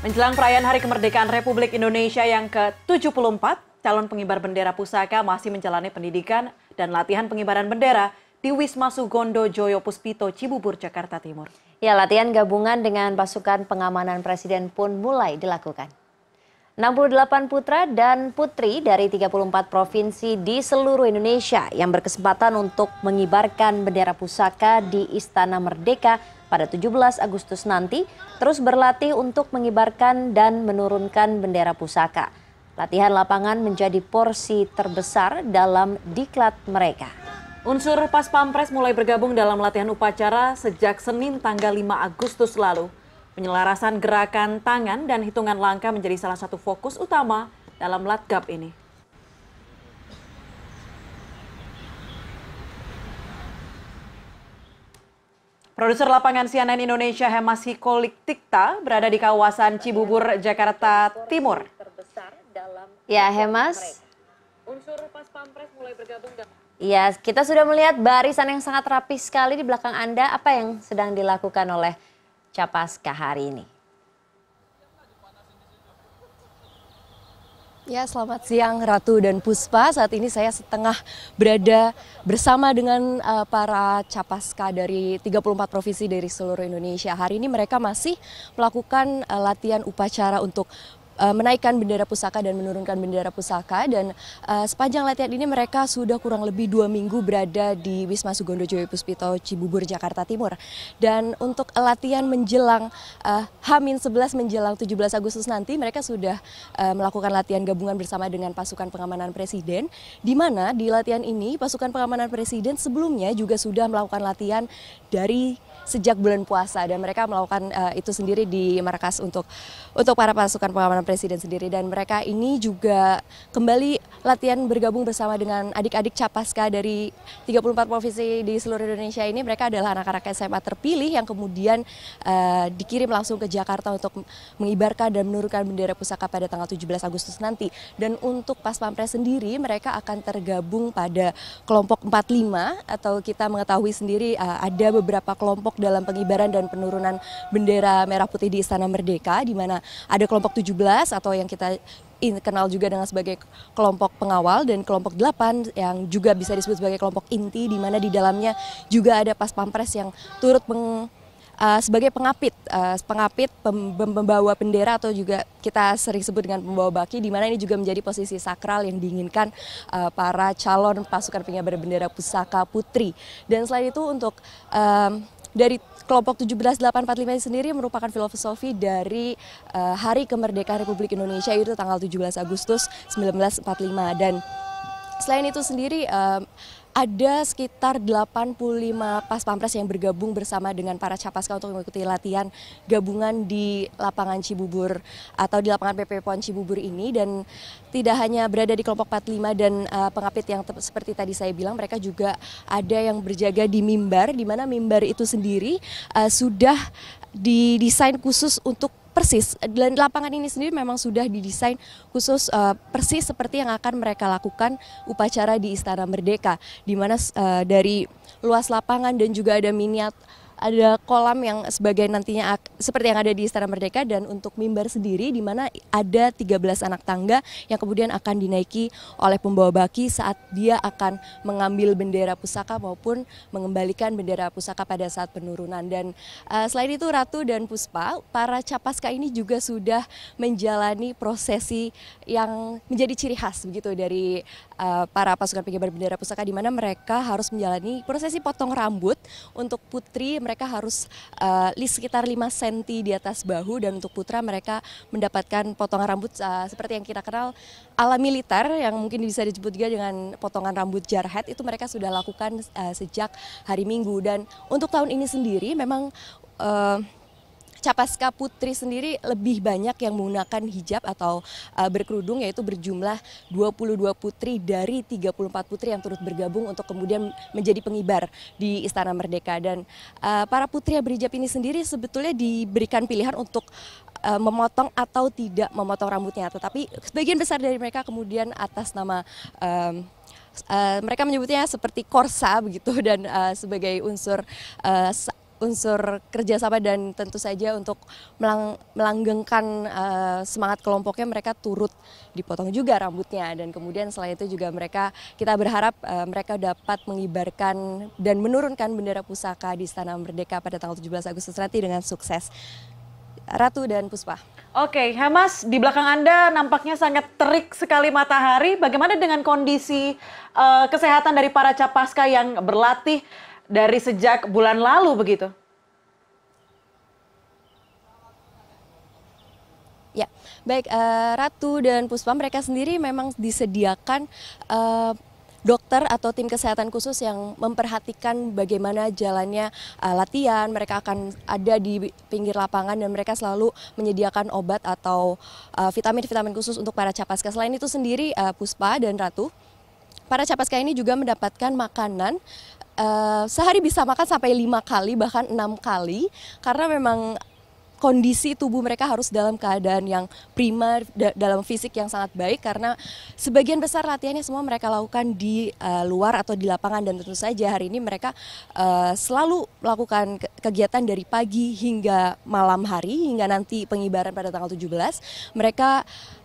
Menjelang perayaan Hari Kemerdekaan Republik Indonesia yang ke-74, calon pengibar bendera pusaka masih menjalani pendidikan dan latihan pengibaran bendera di Wisma Sugondo Joyo Puspito, Cibubur, Jakarta Timur. Ya, latihan gabungan dengan pasukan pengamanan presiden pun mulai dilakukan. 68 putra dan putri dari 34 provinsi di seluruh Indonesia yang berkesempatan untuk mengibarkan bendera pusaka di Istana Merdeka pada 17 Agustus nanti terus berlatih untuk mengibarkan dan menurunkan bendera pusaka. Latihan lapangan menjadi porsi terbesar dalam diklat mereka. Unsur Pas Pampres mulai bergabung dalam latihan upacara sejak Senin tanggal 5 Agustus lalu. Penyelarasan gerakan tangan dan hitungan langkah menjadi salah satu fokus utama dalam latgap ini. Produser lapangan CNN Indonesia Hemas Hikolik Tikta berada di kawasan Cibubur, Jakarta Timur. Ya, Hemas. Unsur pas pampres mulai bergabung Ya, kita sudah melihat barisan yang sangat rapi sekali di belakang Anda. Apa yang sedang dilakukan oleh Capaska hari ini. Ya, selamat siang Ratu dan Puspa. Saat ini saya setengah berada bersama dengan uh, para capaska dari 34 provinsi dari seluruh Indonesia. Hari ini mereka masih melakukan uh, latihan upacara untuk uh, menaikkan bendera pusaka dan menurunkan bendera pusaka dan uh, sepanjang latihan ini mereka sudah kurang lebih dua minggu berada di Wisma Sugondo Joyo Puspito Cibubur Jakarta Timur dan untuk latihan menjelang uh, Hamin 11 menjelang 17 Agustus nanti mereka sudah uh, melakukan latihan gabungan bersama dengan pasukan pengamanan presiden di mana di latihan ini pasukan pengamanan presiden sebelumnya juga sudah melakukan latihan dari sejak bulan puasa dan mereka melakukan uh, itu sendiri di markas untuk untuk para pasukan pengamanan presiden Presiden sendiri dan mereka ini juga kembali latihan bergabung bersama dengan adik-adik Capaska dari 34 provinsi di seluruh Indonesia ini mereka adalah anak-anak SMA terpilih yang kemudian uh, dikirim langsung ke Jakarta untuk mengibarkan dan menurunkan bendera pusaka pada tanggal 17 Agustus nanti dan untuk Pas Pampres sendiri mereka akan tergabung pada kelompok 45 atau kita mengetahui sendiri uh, ada beberapa kelompok dalam pengibaran dan penurunan bendera merah putih di Istana Merdeka di mana ada kelompok 17 atau yang kita kenal juga dengan sebagai kelompok pengawal dan kelompok 8 yang juga bisa disebut sebagai kelompok inti di mana di dalamnya juga ada pas pampres yang turut meng, uh, sebagai pengapit, uh, pengapit pem, pembawa bendera atau juga kita sering sebut dengan pembawa baki di mana ini juga menjadi posisi sakral yang diinginkan uh, para calon pasukan pengibar bendera pusaka putri. Dan selain itu untuk um, dari kelompok 17845 sendiri merupakan filosofi dari uh, Hari Kemerdekaan Republik Indonesia yaitu tanggal 17 Agustus 1945 dan selain itu sendiri uh, ada sekitar 85 pas pampres yang bergabung bersama dengan para capaska untuk mengikuti latihan gabungan di lapangan Cibubur atau di lapangan PP Pon Cibubur ini dan tidak hanya berada di kelompok 45 dan uh, pengapit yang seperti tadi saya bilang mereka juga ada yang berjaga di mimbar di mana mimbar itu sendiri uh, sudah didesain khusus untuk persis dan lapangan ini sendiri memang sudah didesain khusus uh, persis seperti yang akan mereka lakukan upacara di Istana Merdeka di mana uh, dari luas lapangan dan juga ada miniat ada kolam yang sebagai nantinya seperti yang ada di Istana Merdeka dan untuk mimbar sendiri di mana ada 13 anak tangga yang kemudian akan dinaiki oleh pembawa baki saat dia akan mengambil bendera pusaka maupun mengembalikan bendera pusaka pada saat penurunan dan uh, selain itu Ratu dan Puspa para capaska ini juga sudah menjalani prosesi yang menjadi ciri khas begitu dari uh, para pasukan pengibar bendera pusaka di mana mereka harus menjalani prosesi potong rambut untuk putri mereka harus uh, sekitar 5 cm di atas bahu dan untuk putra mereka mendapatkan potongan rambut uh, seperti yang kita kenal ala militer yang mungkin bisa disebut juga dengan potongan rambut jarhead itu mereka sudah lakukan uh, sejak hari Minggu dan untuk tahun ini sendiri memang uh, capaska putri sendiri lebih banyak yang menggunakan hijab atau uh, berkerudung yaitu berjumlah 22 putri dari 34 putri yang turut bergabung untuk kemudian menjadi pengibar di Istana Merdeka dan uh, para putri yang berhijab ini sendiri sebetulnya diberikan pilihan untuk eh, memotong atau tidak memotong rambutnya tetapi sebagian besar dari mereka kemudian atas nama um, Uh, mereka menyebutnya seperti korsa begitu dan uh, sebagai unsur uh, unsur kerjasama dan tentu saja untuk melang melanggengkan uh, semangat kelompoknya mereka turut dipotong juga rambutnya dan kemudian selain itu juga mereka kita berharap uh, mereka dapat mengibarkan dan menurunkan bendera pusaka di Istana Merdeka pada tanggal 17 Agustus nanti dengan sukses. Ratu dan Puspa. Oke, okay, Hemas, di belakang Anda nampaknya sangat terik sekali matahari. Bagaimana dengan kondisi uh, kesehatan dari para capaska yang berlatih dari sejak bulan lalu begitu? Ya, baik uh, Ratu dan Puspa mereka sendiri memang disediakan uh, dokter atau tim kesehatan khusus yang memperhatikan bagaimana jalannya uh, latihan. Mereka akan ada di pinggir lapangan dan mereka selalu menyediakan obat atau vitamin-vitamin uh, khusus untuk para capaska. Selain itu sendiri uh, Puspa dan Ratu, para capaska ini juga mendapatkan makanan Eh, sehari bisa makan sampai lima kali bahkan enam kali karena memang kondisi tubuh mereka harus dalam keadaan yang prima da dalam fisik yang sangat baik karena sebagian besar latihannya semua mereka lakukan di uh, luar atau di lapangan dan tentu saja hari ini mereka uh, selalu melakukan ke kegiatan dari pagi hingga malam hari hingga nanti pengibaran pada tanggal 17 mereka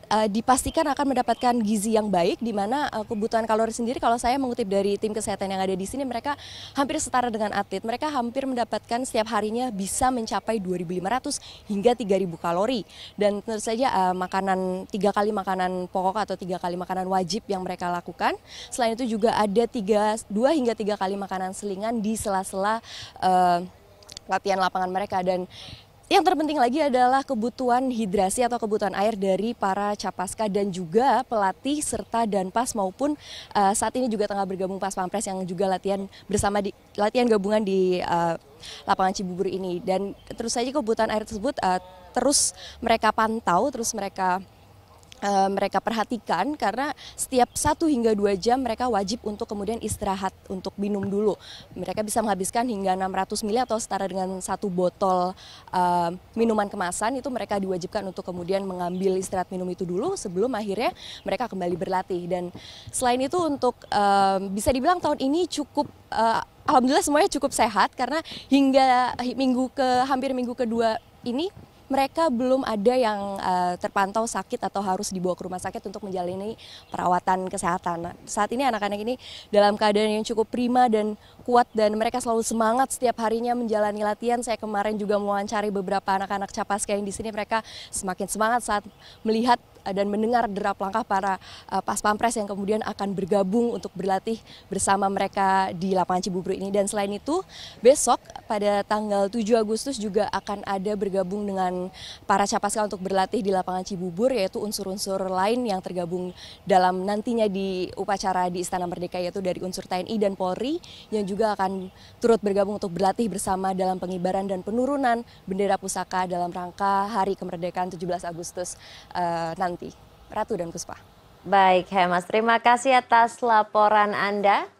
uh, dipastikan akan mendapatkan gizi yang baik di mana uh, kebutuhan kalori sendiri kalau saya mengutip dari tim kesehatan yang ada di sini mereka hampir setara dengan atlet. Mereka hampir mendapatkan setiap harinya bisa mencapai 2.500 hingga 3.000 kalori. Dan tentu saja uh, makanan tiga kali makanan pokok atau tiga kali makanan wajib yang mereka lakukan. Selain itu juga ada tiga dua hingga tiga kali makanan selingan di sela-sela latihan lapangan mereka dan yang terpenting lagi adalah kebutuhan hidrasi atau kebutuhan air dari para capaska dan juga pelatih serta danpas maupun uh, saat ini juga tengah bergabung pas pampres yang juga latihan bersama di latihan gabungan di uh, lapangan Cibubur ini dan terus saja kebutuhan air tersebut uh, terus mereka pantau terus mereka Eh, mereka perhatikan karena setiap satu hingga dua jam mereka wajib untuk kemudian istirahat untuk minum dulu. Mereka bisa menghabiskan hingga 600 ml atau setara dengan satu botol uh, minuman kemasan itu mereka diwajibkan untuk kemudian mengambil istirahat minum itu dulu sebelum akhirnya mereka kembali berlatih dan selain itu untuk uh, bisa dibilang tahun ini cukup uh, alhamdulillah semuanya cukup sehat karena hingga minggu ke hampir minggu kedua ini mereka belum ada yang uh, terpantau sakit atau harus dibawa ke rumah sakit untuk menjalani perawatan kesehatan. Nah, saat ini anak-anak ini dalam keadaan yang cukup prima dan kuat dan mereka selalu semangat setiap harinya menjalani latihan. Saya kemarin juga mewawancari beberapa anak-anak capaska yang di sini mereka semakin semangat saat melihat eh, dan mendengar derap langkah para uh, pas pampres yang kemudian akan bergabung untuk berlatih bersama mereka di lapangan Cibubur ini. Dan selain itu, besok pada tanggal 7 Agustus juga akan ada bergabung dengan kesiapan para capaska untuk berlatih di lapangan Cibubur yaitu unsur-unsur lain yang tergabung dalam nantinya di upacara di Istana Merdeka yaitu dari unsur TNI dan Polri yang juga akan turut bergabung untuk berlatih bersama dalam pengibaran dan penurunan bendera pusaka dalam rangka Hari Kemerdekaan 17 Agustus uh, nanti. Ratu dan Puspa. Baik, Hemas. Terima kasih atas laporan Anda.